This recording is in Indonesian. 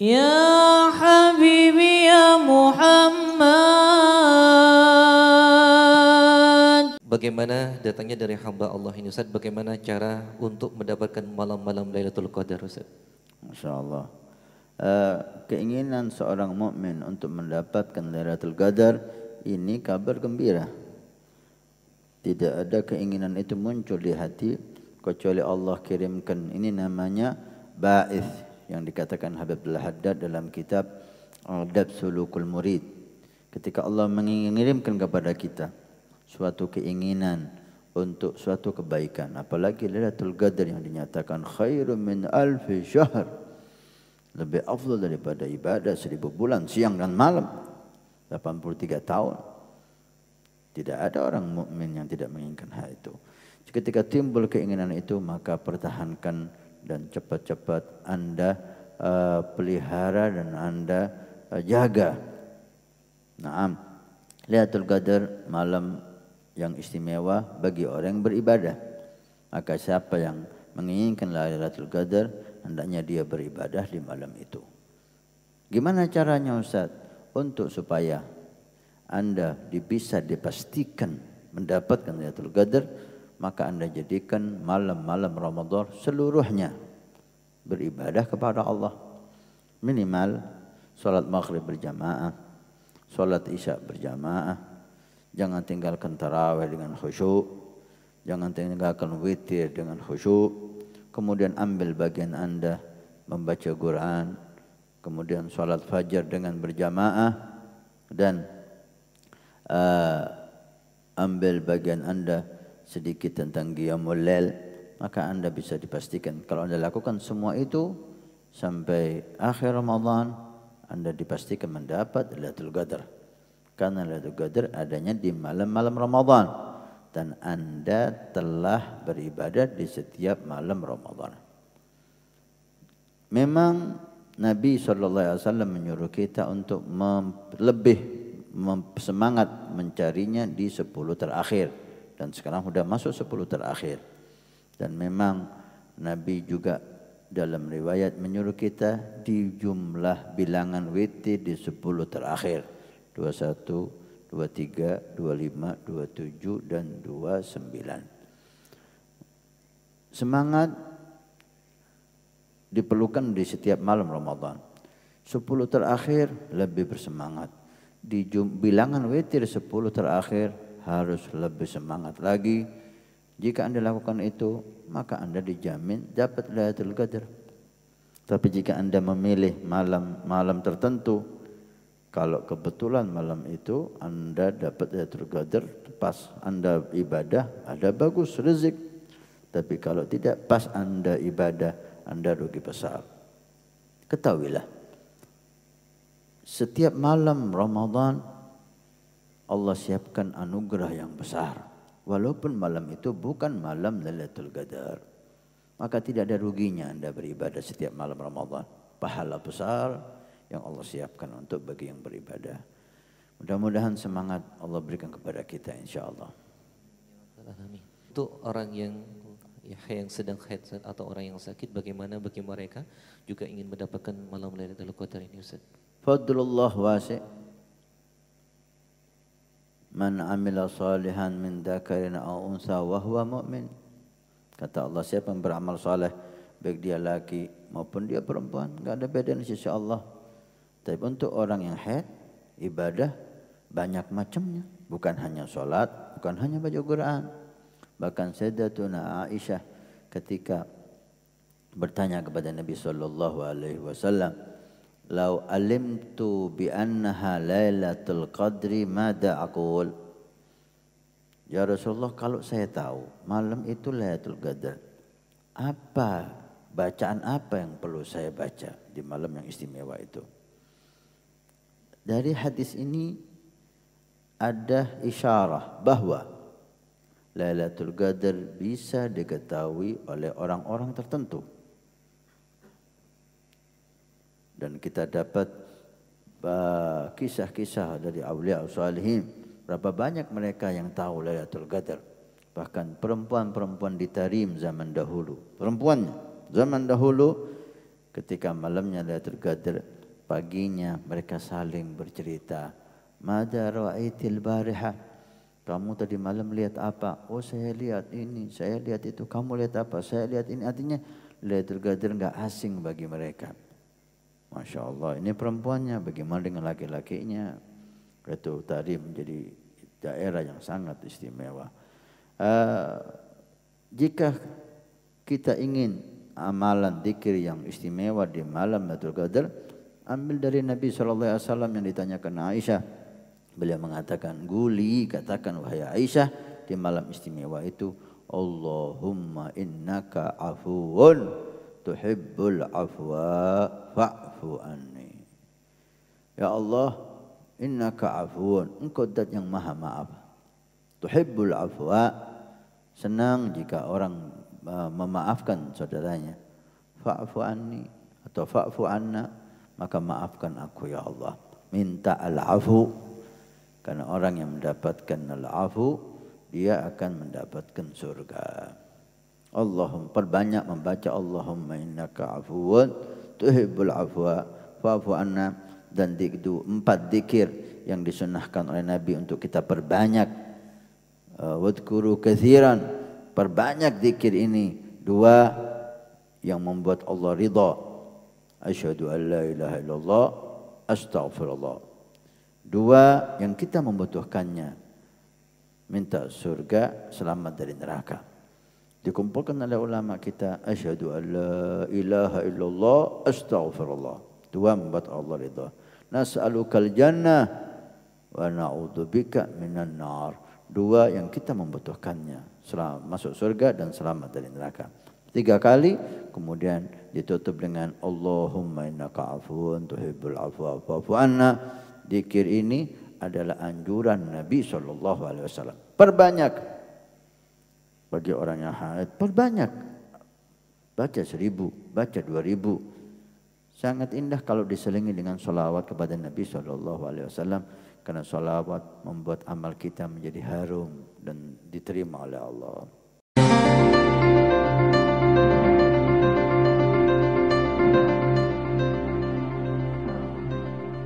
Ya Habibi ya Muhammad Bagaimana datangnya dari hamba Allah ini Ustaz? Bagaimana cara untuk mendapatkan malam-malam Lailatul Qadar Ustaz? Masya Allah uh, eh, Keinginan seorang mukmin untuk mendapatkan Lailatul Qadar Ini kabar gembira Tidak ada keinginan itu muncul di hati Kecuali Allah kirimkan Ini namanya ba'ith yang dikatakan al Haddad dalam kitab Adab eh, Sulukul Murid. Ketika Allah mengirimkan kepada kita suatu keinginan untuk suatu kebaikan, apalagi Lailatul Qadar yang dinyatakan khairu min alfi syahr. Lebih afdal daripada ibadah seribu bulan siang dan malam 83 tahun. Tidak ada orang mukmin yang tidak menginginkan hal itu. Ketika timbul keinginan itu maka pertahankan dan cepat-cepat Anda uh, pelihara dan Anda uh, jaga. Naam. Lailatul Qadar malam yang istimewa bagi orang yang beribadah. Maka siapa yang menginginkan Lailatul Qadar hendaknya dia beribadah di malam itu. Gimana caranya Ustaz? Untuk supaya Anda bisa dipastikan mendapatkan Lailatul Qadar maka anda jadikan malam-malam Ramadan seluruhnya beribadah kepada Allah. Minimal salat maghrib berjamaah, salat isya berjamaah. Jangan tinggalkan tarawih dengan khusyuk, jangan tinggalkan witir dengan khusyuk. Kemudian ambil bagian anda membaca Quran, kemudian salat fajar dengan berjamaah dan uh, ambil bagian anda sedikit tentang qiyamul lail, maka Anda bisa dipastikan kalau Anda lakukan semua itu sampai akhir Ramadan, Anda dipastikan mendapat Lailatul Qadar. Karena Lailatul Qadar adanya di malam-malam Ramadan dan Anda telah beribadah di setiap malam Ramadan. Memang Nabi SAW menyuruh kita untuk mem lebih mem semangat mencarinya di 10 terakhir dan sekarang sudah masuk 10 terakhir dan memang Nabi juga dalam riwayat menyuruh kita di jumlah bilangan witir di 10 terakhir 21 23 25 27 dan 29 semangat diperlukan di setiap malam Ramadan 10 terakhir lebih bersemangat di bilangan witir 10 terakhir harus lebih semangat lagi. Jika Anda lakukan itu, maka Anda dijamin dapat Lailatul Qadar. Tapi jika Anda memilih malam-malam tertentu, kalau kebetulan malam itu Anda dapat Lailatul Qadar, pas Anda ibadah, ada bagus rezeki. Tapi kalau tidak pas Anda ibadah, Anda rugi besar. Ketahuilah, setiap malam Ramadan Allah siapkan anugerah yang besar. Walaupun malam itu bukan malam Lailatul Qadar. Maka tidak ada ruginya Anda beribadah setiap malam Ramadan. Pahala besar yang Allah siapkan untuk bagi yang beribadah. Mudah-mudahan semangat Allah berikan kepada kita insya Allah. Untuk orang yang ya, yang sedang headset atau orang yang sakit bagaimana bagi mereka juga ingin mendapatkan malam Lailatul Qadar ini Ustaz? Fadlullah wasi' Man amila salihan min dakarin aw unsa wa huwa mu'min. Kata Allah, siapa yang beramal saleh baik dia laki maupun dia perempuan, enggak ada beda di sisi Allah. Tapi untuk orang yang haid, ibadah banyak macamnya, bukan hanya salat, bukan hanya baca Quran. Bahkan Sayyidatuna Aisyah ketika bertanya kepada Nabi sallallahu alaihi wasallam, Lau alimtu bi annaha lailatul qadri mada aqul. Ya Rasulullah kalau saya tahu malam itu Lailatul Qadar. Apa bacaan apa yang perlu saya baca di malam yang istimewa itu? Dari hadis ini ada isyarah bahwa Lailatul Qadar bisa diketahui oleh orang-orang tertentu dan kita dapat uh, kisah-kisah dari awliya salihin berapa banyak mereka yang tahu Lailatul Qadar bahkan perempuan-perempuan di Tarim zaman dahulu perempuannya zaman dahulu ketika malamnya Lailatul Qadar paginya mereka saling bercerita Mada ra'aitil bariha kamu tadi malam lihat apa? Oh saya lihat ini, saya lihat itu. Kamu lihat apa? Saya lihat ini. Artinya Lailatul Qadar enggak asing bagi mereka. Masya Allah, ini perempuannya, bagaimana dengan laki-lakinya? Itu tadi menjadi daerah yang sangat istimewa. Uh, jika kita ingin amalan dikir yang istimewa di malam Lailatul Qadar, ambil dari Nabi Shallallahu Alaihi Wasallam yang ditanyakan Aisyah. Beliau mengatakan, guli katakan wahai Aisyah di malam istimewa itu, Allahumma innaka afuun tuhibbul afwa fa'fu anni. Ya Allah, innaka afuun. Engkau dat yang maha maaf. Tuhibbul afwa, senang jika orang e, memaafkan saudaranya. Fa'fu anni atau fa'fu anna, maka maafkan aku ya Allah. Minta al-afu. Karena orang yang mendapatkan al-afu, dia akan mendapatkan surga. Allahum perbanyak membaca Allahumma innaka afuwun tuhibbul afwa fa'fu anna dan itu empat dikir yang disunahkan oleh Nabi untuk kita perbanyak eh, wadkuru kathiran perbanyak dikir ini dua yang membuat Allah ridha asyhadu an la ilaha illallah astaghfirullah dua yang kita membutuhkannya minta surga selamat dari neraka dikumpulkan oleh ulama kita asyhadu an la ilaha illallah astaghfirullah Tuhan buat Allah ridha nas'alukal jannah wa na'udzubika minan nar dua yang kita membutuhkannya selamat masuk surga dan selamat dari neraka tiga kali kemudian ditutup dengan Allahumma innaka afuwun tuhibbul afwa fa'fu anna dikir ini adalah anjuran Nabi sallallahu alaihi wasallam perbanyak bagi orang yang haid perbanyak baca seribu baca dua ribu sangat indah kalau diselingi dengan sholawat kepada Nabi Shallallahu Alaihi Wasallam karena sholawat membuat amal kita menjadi harum dan diterima oleh Allah.